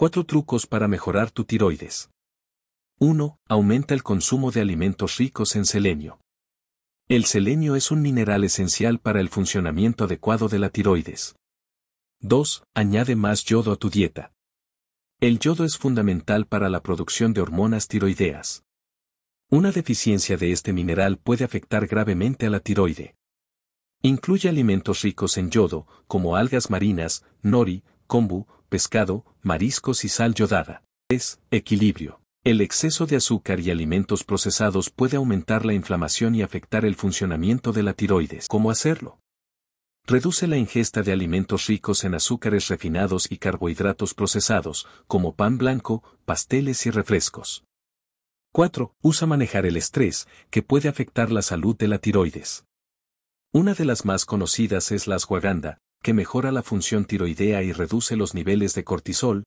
4 trucos para mejorar tu tiroides. 1. Aumenta el consumo de alimentos ricos en selenio. El selenio es un mineral esencial para el funcionamiento adecuado de la tiroides. 2. Añade más yodo a tu dieta. El yodo es fundamental para la producción de hormonas tiroideas. Una deficiencia de este mineral puede afectar gravemente a la tiroide. Incluye alimentos ricos en yodo, como algas marinas, nori, kombu, pescado, mariscos y sal yodada. 3. equilibrio. El exceso de azúcar y alimentos procesados puede aumentar la inflamación y afectar el funcionamiento de la tiroides. ¿Cómo hacerlo? Reduce la ingesta de alimentos ricos en azúcares refinados y carbohidratos procesados, como pan blanco, pasteles y refrescos. 4. Usa manejar el estrés, que puede afectar la salud de la tiroides. Una de las más conocidas es la ashwagandha, que mejora la función tiroidea y reduce los niveles de cortisol,